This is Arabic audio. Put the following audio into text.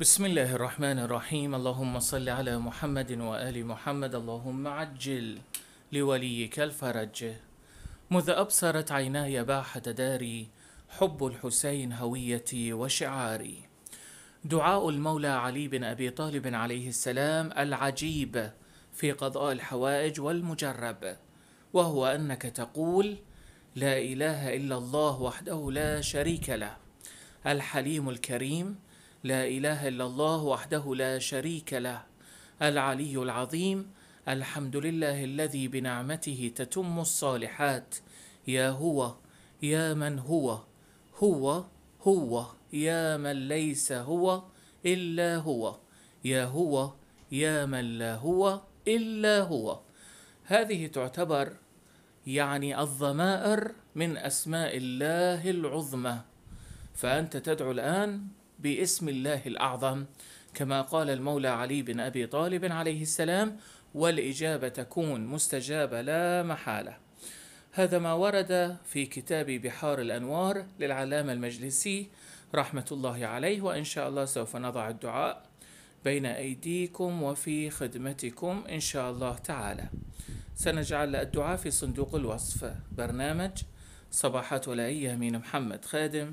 بسم الله الرحمن الرحيم اللهم صل على محمد وآل محمد اللهم عجل لوليك الفرج مذ أبصرت عيناي باحة داري حب الحسين هويتي وشعاري دعاء المولى علي بن أبي طالب عليه السلام العجيب في قضاء الحوائج والمجرب وهو أنك تقول لا إله إلا الله وحده لا شريك له الحليم الكريم لا اله الا الله وحده لا شريك له العلي العظيم الحمد لله الذي بنعمته تتم الصالحات يا هو يا من هو هو هو يا من ليس هو الا هو يا هو يا من لا هو الا هو هذه تعتبر يعني الضمائر من اسماء الله العظمى فانت تدعو الان باسم الله الأعظم كما قال المولى علي بن أبي طالب عليه السلام والإجابة تكون مستجابة لا محالة هذا ما ورد في كتاب بحار الأنوار للعلامة المجلسي رحمة الله عليه وإن شاء الله سوف نضع الدعاء بين أيديكم وفي خدمتكم إن شاء الله تعالى سنجعل الدعاء في صندوق الوصف برنامج صباحات ولائية من محمد خادم